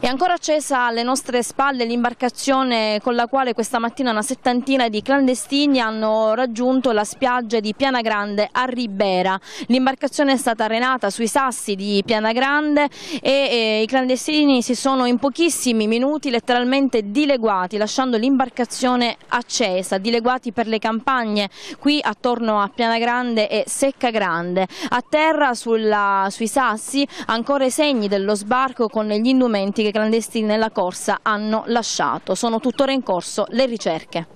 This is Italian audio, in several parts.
È ancora accesa alle nostre spalle l'imbarcazione con la quale questa mattina una settantina di clandestini hanno raggiunto la spiaggia di Piana Grande a Ribera. L'imbarcazione è stata arenata sui sassi di Piana Grande e, e eh, i clandestini si sono in pochissimi minuti letteralmente dileguati, lasciando l'imbarcazione accesa, dileguati per le campagne qui attorno a Piana Grande e Secca Grande. A terra sulla, sui sassi ancora i segni dello sbarco con gli indumenti pratiche clandestine la corsa hanno lasciato. Sono tuttora in corso le ricerche.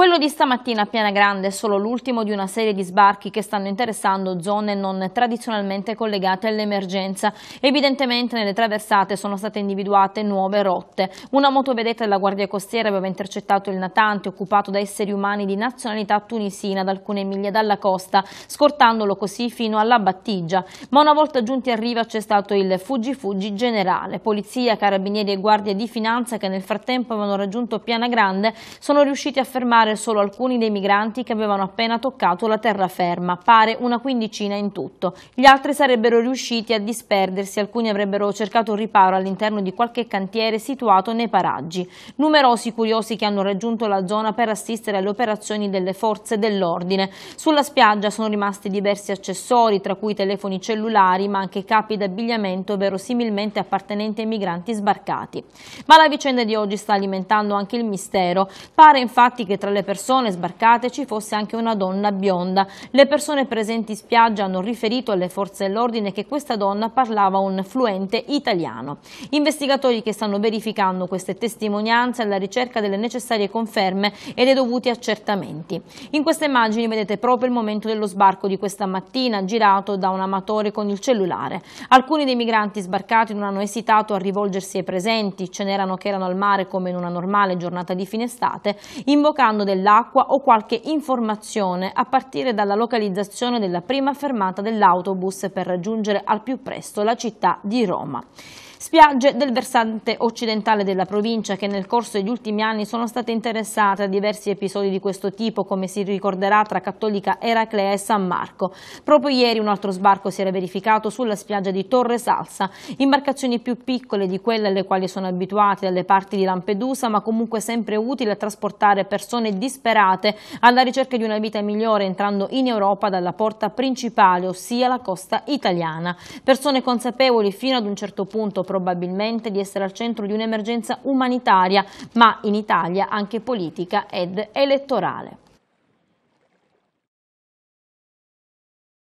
Quello di stamattina a Piana Grande è solo l'ultimo di una serie di sbarchi che stanno interessando zone non tradizionalmente collegate all'emergenza. Evidentemente nelle traversate sono state individuate nuove rotte. Una motovedetta della Guardia Costiera aveva intercettato il natante occupato da esseri umani di nazionalità tunisina ad alcune miglia dalla costa, scortandolo così fino alla battigia. Ma una volta giunti a riva c'è stato il fuggi-fuggi generale. Polizia, carabinieri e guardie di finanza che nel frattempo avevano raggiunto Piana Grande sono riusciti a fermare liberare solo alcuni dei migranti che avevano appena toccato la terraferma, pare una quindicina in tutto. Gli altri sarebbero riusciti a disperdersi, alcuni avrebbero cercato riparo all'interno di qualche cantiere situato nei paraggi. Numerosi curiosi che hanno raggiunto la zona per assistere alle operazioni delle forze dell'ordine. Sulla spiaggia sono rimasti diversi accessori, tra cui telefoni cellulari, ma anche capi d'abbigliamento verosimilmente appartenenti ai migranti sbarcati. Ma la vicenda di oggi sta alimentando anche il mistero. Pare infatti che tra le delle persone sbarcate ci fosse anche una donna bionda. Le persone presenti in spiaggia hanno riferito alle forze dell'ordine che questa donna parlava un fluente italiano. Investigatori che stanno verificando queste testimonianze alla ricerca delle necessarie conferme e dei dovuti accertamenti. In queste immagini vedete proprio il momento dello sbarco di questa mattina girato da un amatore con il cellulare. Alcuni dei migranti sbarcati non hanno esitato a rivolgersi ai presenti, ce n'erano che erano al mare come in una normale giornata di fine estate, invocando mondo dell'acqua o qualche informazione a partire dalla localizzazione della prima fermata dell'autobus per raggiungere al più presto la città di Roma. Spiagge del versante occidentale della provincia che nel corso degli ultimi anni sono state interessate a diversi episodi di questo tipo, come si ricorderà tra Cattolica Eraclea e San Marco. Proprio ieri un altro sbarco si era verificato sulla spiaggia di Torre Salsa, imbarcazioni più piccole di quelle alle quali sono abituati dalle parti di Lampedusa, ma comunque sempre utili a trasportare persone persone disperate alla ricerca di una vita migliore entrando in Europa dalla porta principale, ossia la costa italiana. Persone consapevoli fino ad un certo punto probabilmente di essere al centro di un'emergenza umanitaria, ma in Italia anche politica ed elettorale.